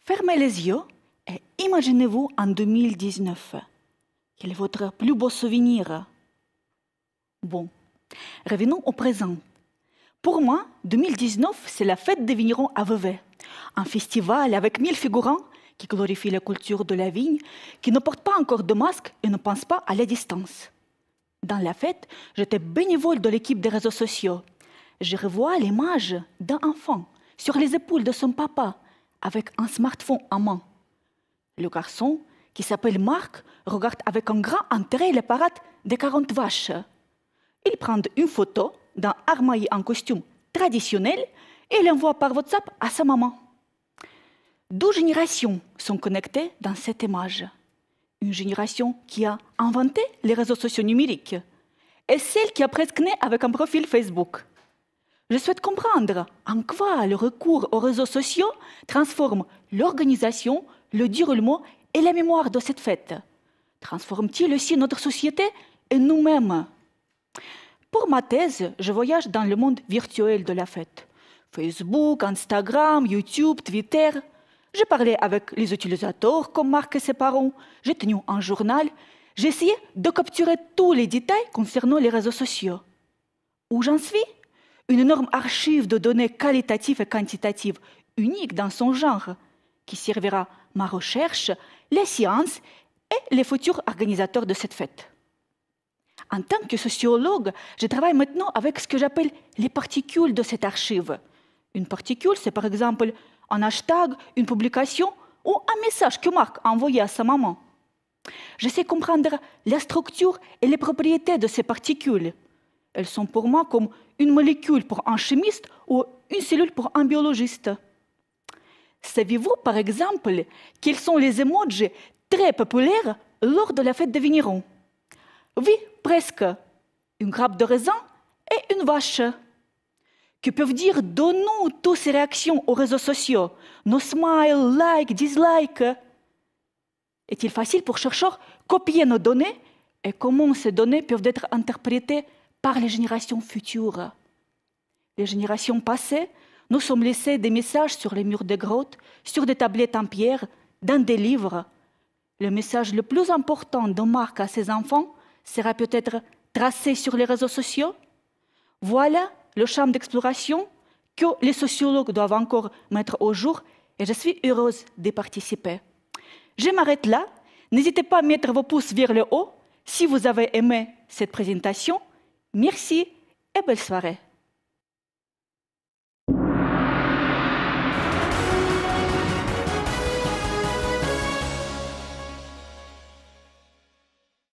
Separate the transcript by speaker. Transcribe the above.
Speaker 1: Fermez les yeux et imaginez-vous en 2019. Quel est votre plus beau souvenir Bon, revenons au présent. Pour moi, 2019, c'est la fête des vignerons à Vevey. Un festival avec 1000 figurants qui glorifie la culture de la vigne, qui ne porte pas encore de masque et ne pense pas à la distance. Dans la fête, j'étais bénévole de l'équipe des réseaux sociaux. Je revois l'image d'un enfant sur les épaules de son papa avec un smartphone en main. Le garçon, qui s'appelle Marc, regarde avec un grand intérêt les parades des 40 vaches. Il prend une photo d'un armaillé en costume traditionnel et l'envoie par WhatsApp à sa maman. Deux générations sont connectées dans cette image. Une génération qui a inventé les réseaux sociaux numériques et celle qui a presque né avec un profil Facebook. Je souhaite comprendre en quoi le recours aux réseaux sociaux transforme l'organisation, le déroulement et la mémoire de cette fête. Transforme-t-il aussi notre société et nous-mêmes Pour ma thèse, je voyage dans le monde virtuel de la fête. Facebook, Instagram, YouTube, Twitter, j'ai parlé avec les utilisateurs comme Marc et ses parents. J'ai tenu un journal. J'ai essayé de capturer tous les détails concernant les réseaux sociaux. Où j'en suis Une énorme archive de données qualitatives et quantitatives, unique dans son genre, qui servira ma recherche, les sciences et les futurs organisateurs de cette fête. En tant que sociologue, je travaille maintenant avec ce que j'appelle les particules de cette archive – une particule, c'est par exemple un hashtag, une publication ou un message que Marc a envoyé à sa maman. Je sais comprendre la structure et les propriétés de ces particules. Elles sont pour moi comme une molécule pour un chimiste ou une cellule pour un biologiste. Savez-vous, par exemple, quels sont les emojis très populaires lors de la fête de Vigneron Oui, presque. Une grappe de raisin et une vache que peuvent dire donnons toutes ces réactions aux réseaux sociaux, nos smiles, likes, dislikes. Est-il facile pour chercheurs copier nos données et comment ces données peuvent être interprétées par les générations futures Les générations passées nous sommes laissés des messages sur les murs des grottes, sur des tablettes en pierre, dans des livres. Le message le plus important de Marc à ses enfants sera peut-être tracé sur les réseaux sociaux. Voilà le champ d'exploration que les sociologues doivent encore mettre au jour et je suis heureuse de participer. Je m'arrête là. N'hésitez pas à mettre vos pouces vers le haut si vous avez aimé cette présentation. Merci et belle soirée.